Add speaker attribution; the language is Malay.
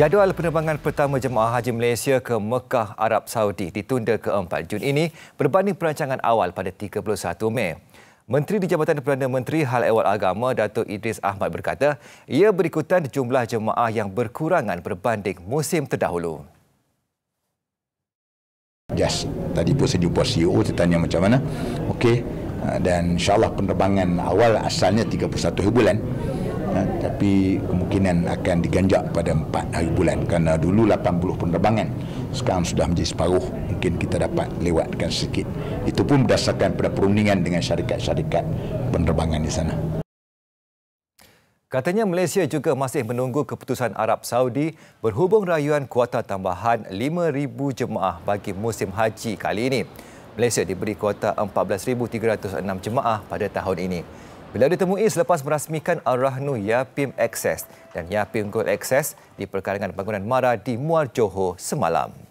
Speaker 1: Jadual penerbangan pertama jemaah haji Malaysia ke Mekah, Arab Saudi ditunda ke 4 Jun ini berbanding perancangan awal pada 31 Mei. Menteri di Jabatan Perdana Menteri Hal Ehwal Agama, Datuk Idris Ahmad berkata, ia berikutan jumlah jemaah yang berkurangan berbanding musim terdahulu.
Speaker 2: Yes, tadi pun saya jumpa CEO, saya tanya macam mana. Okey, dan Insya Allah penerbangan awal asalnya 31 bulan ha, tapi kemungkinan akan diganjak pada 4 hari bulan kerana dulu 80 penerbangan sekarang sudah menjadi separuh mungkin kita dapat lewatkan sedikit. itu pun berdasarkan pada perundingan dengan syarikat-syarikat penerbangan di sana
Speaker 1: Katanya Malaysia juga masih menunggu keputusan Arab Saudi berhubung rayuan kuota tambahan 5,000 jemaah bagi musim haji kali ini. Malaysia diberi kuota 14,306 jemaah pada tahun ini. Beliau ditemui selepas merasmikan Al-Rahnu Yapim Access dan Yapim Gold Access di perkarangan bangunan Mara di Muar Johor semalam.